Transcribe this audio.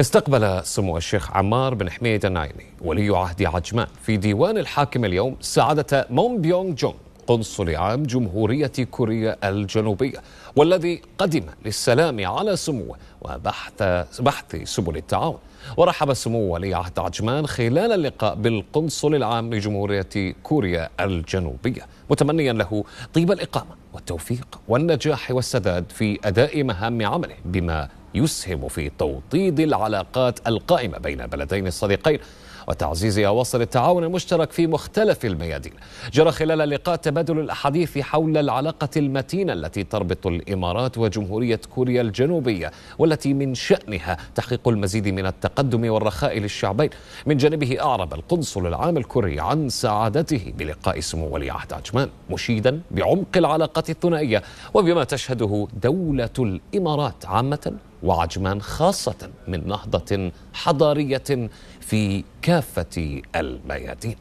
استقبل سمو الشيخ عمار بن حميد النايمي ولي عهد عجمان في ديوان الحاكم اليوم سعادة مون بيونغ جونغ قنصل عام جمهورية كوريا الجنوبية والذي قدم للسلام على سموه وبحث بحث سبل التعاون ورحب سمو ولي عهد عجمان خلال اللقاء بالقنصل العام لجمهورية كوريا الجنوبية متمنيا له طيب الإقامة والتوفيق والنجاح والسداد في أداء مهام عمله بما يسهم في توطيد العلاقات القائمة بين بلدين الصديقين وتعزيزها وصل التعاون المشترك في مختلف الميادين جرى خلال اللقاء تبادل الأحاديث حول العلاقة المتينة التي تربط الإمارات وجمهورية كوريا الجنوبية والتي من شأنها تحقيق المزيد من التقدم والرخاء للشعبين من جانبه أعرب القنصل العام الكوري عن سعادته بلقاء سمو ولي عهد عجمان مشيدا بعمق العلاقة الثنائية وبما تشهده دولة الإمارات عامة وعجمان خاصة من نهضة حضارية في كافة الميادين